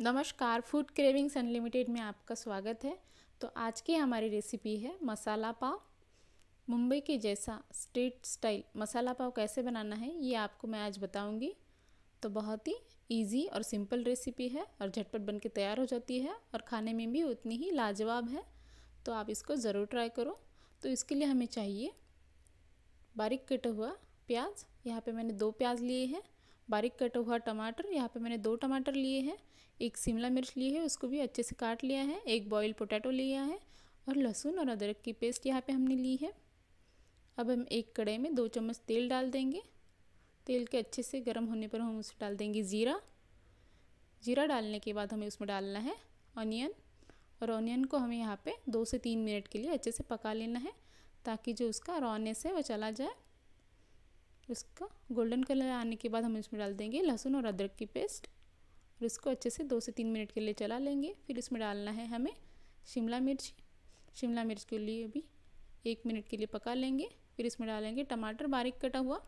नमस्कार food cravings unlimited में आपका स्वागत है तो आज की हमारी रेसिपी है मसाला पाव मुंबई के जैसा स्ट्रीट स्टाइल मसाला पाव कैसे बनाना है ये आपको मैं आज बताऊंगी तो बहुत ही इजी और सिंपल रेसिपी है और झटपट बन के तैयार हो जाती है और खाने में भी उतनी ही लाजवाब है तो आप इसको ज़रूर ट्राई करो तो इसके लिए हमें चाहिए बारीक कटा हुआ प्याज यहाँ पे मैंने दो प्याज लिए हैं बारीक कटा हुआ टमाटर यहाँ पे मैंने दो टमाटर लिए हैं एक शिमला मिर्च ली है उसको भी अच्छे से काट लिया है एक बॉयल पोटैटो लिया है और लहसुन और अदरक की पेस्ट यहाँ पे हमने ली है अब हम एक कढ़ाई में दो चम्मच तेल डाल देंगे तेल के अच्छे से गर्म होने पर हम उसे डाल देंगे ज़ीरा जीरा डालने के बाद हमें उसमें डालना है ऑनियन और ऑनियन को हमें यहाँ पर दो से तीन मिनट के लिए अच्छे से पका लेना है ताकि जो उसका रॉनेस है वह चला जाए इसका गोल्डन कलर आने के बाद हम इसमें डाल देंगे लहसुन और अदरक की पेस्ट और इसको अच्छे से दो से तीन मिनट के लिए चला लेंगे फिर इसमें डालना है हमें शिमला मिर्च शिमला मिर्च के लिए भी एक मिनट के लिए पका लेंगे फिर इसमें डालेंगे टमाटर बारीक कटा हुआ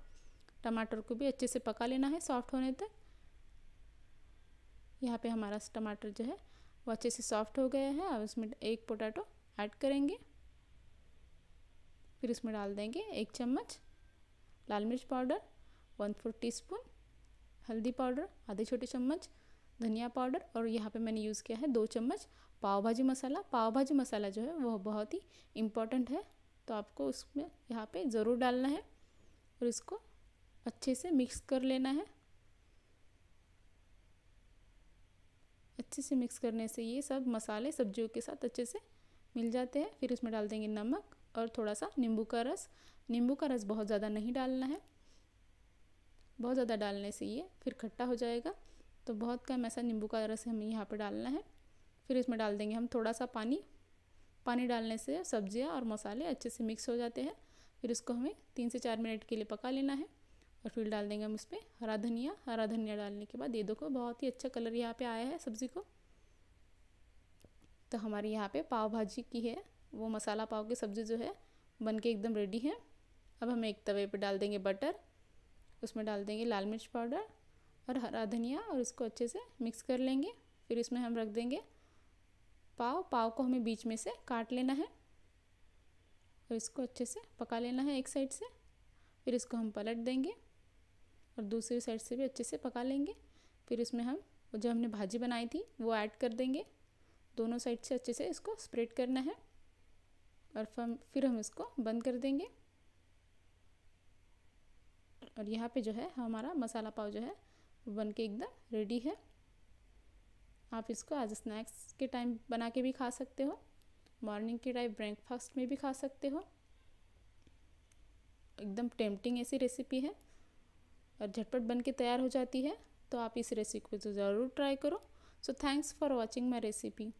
टमाटर को भी अच्छे से पका लेना है सॉफ्ट होने तक यहाँ पे हमारा टमाटर जो है वो अच्छे से सॉफ्ट हो गया है अब इसमें एक पोटैटो ऐड करेंगे फिर इसमें डाल देंगे एक चम्मच लाल मिर्च पाउडर वन फोर स्पून हल्दी पाउडर आधे छोटे चम्मच धनिया पाउडर और यहाँ पे मैंने यूज़ किया है दो चम्मच पाव भाजी मसाला पाव भाजी मसाला जो है वह बहुत ही इम्पॉर्टेंट है तो आपको उसमें यहाँ पे ज़रूर डालना है और इसको अच्छे से मिक्स कर लेना है अच्छे से मिक्स करने से ये सब मसाले सब्जियों के साथ अच्छे से मिल जाते हैं फिर उसमें डाल देंगे नमक और थोड़ा सा नींबू का रस नींबू का रस बहुत ज़्यादा नहीं डालना है बहुत ज़्यादा डालने से ये फिर खट्टा हो जाएगा तो बहुत कम ऐसा नींबू का रस हमें यहाँ पर डालना है फिर इसमें डाल देंगे हम थोड़ा सा पानी पानी डालने से सब्जियाँ और मसाले अच्छे से मिक्स हो जाते हैं फिर इसको हमें तीन से चार मिनट के लिए पका लेना है और फिर डाल देंगे हम इसमें हरा धनिया हरा धनिया डालने के बाद ये देखो बहुत ही अच्छा कलर यहाँ पे आया है सब्ज़ी को तो हमारी यहाँ पे पाव भाजी की है वो मसाला पाव की सब्ज़ी जो है बन के एकदम रेडी है अब हम एक तवे पे डाल देंगे बटर उसमें डाल देंगे लाल मिर्च पाउडर और हरा धनिया और इसको अच्छे से मिक्स कर लेंगे फिर इसमें हम रख देंगे पाव पाव को हमें बीच में से काट लेना है और इसको अच्छे से पका लेना है एक साइड से फिर इसको हम पलट देंगे और दूसरी साइड से भी अच्छे से पका लेंगे फिर इसमें हम जो हमने भाजी बनाई थी वो ऐड कर देंगे दोनों साइड से अच्छे से इसको स्प्रेड करना है और फिर हम इसको बंद कर देंगे और यहाँ पे जो है हमारा मसाला पाव जो है बन के एकदम रेडी है आप इसको आज स्नैक्स के टाइम बना के भी खा सकते हो मॉर्निंग के टाइम ब्रेकफास्ट में भी खा सकते हो एकदम टेम्पटिंग ऐसी रेसिपी है और झटपट बन के तैयार हो जाती है तो आप इस रेसिपी को ज़रूर ट्राई करो so thanks for watching my recipe